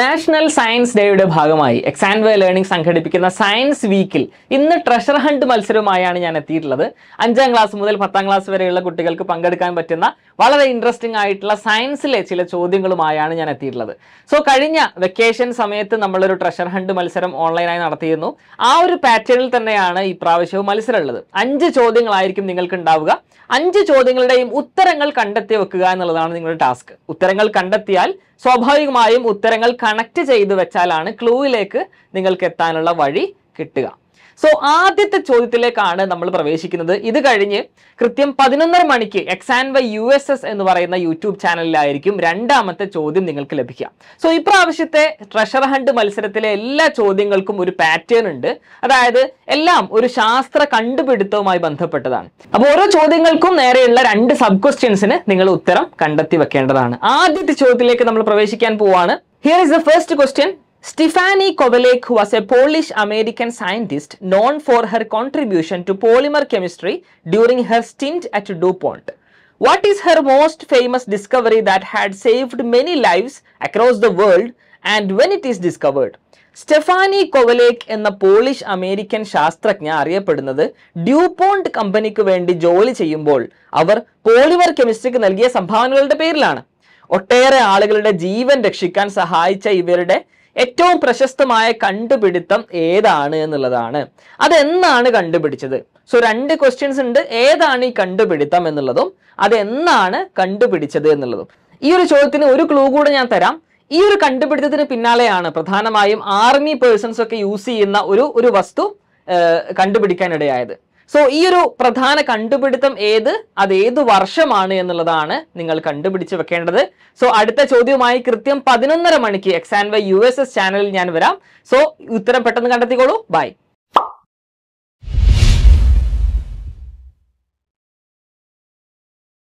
National science ഡേയുടെ ഭാഗമായി എക്സാൻവേ learning സംഘടിപ്പിക്കുന്ന സയൻസ് വീക്കിൽ ഇന്ന് ട്രഷർ ഹണ്ട് മത്സരവുമായാണ് ഞാൻ എത്തിയിട്ടുള്ളത് അഞ്ചാം ക്ലാസ് മുതൽ പത്താം ക്ലാസ് വരെയുള്ള കുട്ടികൾക്ക് പങ്കെടുക്കാൻ പറ്റുന്ന വളരെ ഇൻട്രസ്റ്റിംഗ് ആയിട്ടുള്ള സയൻസിലെ ചില ചോദ്യങ്ങളുമായാണ് ഞാൻ എത്തിയിട്ടുള്ളത് സോ കഴിഞ്ഞ വെക്കേഷൻ സമയത്ത് നമ്മളൊരു ട്രഷർ ഹണ്ട് മത്സരം ഓൺലൈനായി നടത്തിയിരുന്നു ആ ഒരു പാറ്റേണിൽ തന്നെയാണ് ഈ പ്രാവശ്യവും മത്സരമുള്ളത് അഞ്ച് ചോദ്യങ്ങളായിരിക്കും നിങ്ങൾക്ക് ഉണ്ടാവുക അഞ്ച് ചോദ്യങ്ങളുടെയും ഉത്തരങ്ങൾ കണ്ടെത്തി വെക്കുക എന്നുള്ളതാണ് നിങ്ങളുടെ ടാസ്ക് ഉത്തരങ്ങൾ കണ്ടെത്തിയാൽ സ്വാഭാവികമായും ഉത്തരങ്ങൾ കണക്ട് ചെയ്തു വെച്ചാലാണ് ക്ലൂവിലേക്ക് നിങ്ങൾക്ക് എത്താനുള്ള വഴി കിട്ടുക സോ ആദ്യത്തെ ചോദ്യത്തിലേക്കാണ് നമ്മൾ പ്രവേശിക്കുന്നത് ഇത് കഴിഞ്ഞ് കൃത്യം പതിനൊന്നര മണിക്ക് എക്സാൻ വൈ യു എസ് എസ് എന്ന് പറയുന്ന യൂട്യൂബ് ചാനലിലായിരിക്കും രണ്ടാമത്തെ ചോദ്യം നിങ്ങൾക്ക് ലഭിക്കുക സോ ഇപ്രാവശ്യത്തെ ട്രഷർ ഹണ്ട് മത്സരത്തിലെ എല്ലാ ചോദ്യങ്ങൾക്കും ഒരു പാറ്റേൺ ഉണ്ട് അതായത് എല്ലാം ഒരു ശാസ്ത്ര കണ്ടുപിടുത്തവുമായി ബന്ധപ്പെട്ടതാണ് അപ്പോൾ ഓരോ ചോദ്യങ്ങൾക്കും നേരെയുള്ള രണ്ട് സബ് ക്വസ്റ്റ്യൻസിന് നിങ്ങൾ ഉത്തരം കണ്ടെത്തി വെക്കേണ്ടതാണ് ആദ്യത്തെ ചോദ്യത്തിലേക്ക് നമ്മൾ പ്രവേശിക്കാൻ പോവാണ് here is the first question Stefani Kovalek was a Polish American scientist known for her contribution to polymer chemistry during her stint at DuPont. What is her most famous discovery that had saved many lives across the world and when it is discovered? Stephanie Kwolek എന്ന Polish American ശാസ്ത്രജ്ഞ അറിയപ്പെടുന്നത് DuPont കമ്പനിക്ക് വേണ്ടി ജോലി ചെയ്യുമ്പോൾ അവർ polymer കെമിസ്ട്രിക്ക് നൽകിയ സംഭാവനകളുടെ പേരിലാണ് ഒട്ടേറെ ആളുകളുടെ ജീവൻ രക്ഷിക്കാൻ സഹായിച്ച ഇവരുടെ ഏറ്റവും പ്രശസ്തമായ കണ്ടുപിടുത്തം ഏതാണ് എന്നുള്ളതാണ് അതെന്നാണ് കണ്ടുപിടിച്ചത് സോ രണ്ട് ക്വസ്റ്റ്യൻസ് ഉണ്ട് ഏതാണ് ഈ കണ്ടുപിടുത്തം എന്നുള്ളതും അതെന്നാണ് കണ്ടുപിടിച്ചത് എന്നുള്ളതും ഈ ഒരു ചോദ്യത്തിന് ഒരു ക്ലൂ കൂടെ ഞാൻ തരാം ഈ ഒരു കണ്ടുപിടുത്തത്തിന് പിന്നാലെയാണ് പ്രധാനമായും ആർമി പേഴ്സൺസ് ഒക്കെ യൂസ് ചെയ്യുന്ന ഒരു ഒരു വസ്തു കണ്ടുപിടിക്കാനിടയായത് സോ ഈ ഒരു പ്രധാന കണ്ടുപിടുത്തം ഏത് അത് ഏത് വർഷമാണ് എന്നുള്ളതാണ് നിങ്ങൾ കണ്ടുപിടിച്ച് വെക്കേണ്ടത് സോ അടുത്ത ചോദ്യവുമായി കൃത്യം പതിനൊന്നര മണിക്ക് എക്സാൻവ യു എസ് എസ് ചാനലിൽ ഞാൻ വരാം സോ ഉത്തരം പെട്ടെന്ന് കണ്ടെത്തിക്കോളൂ ബൈ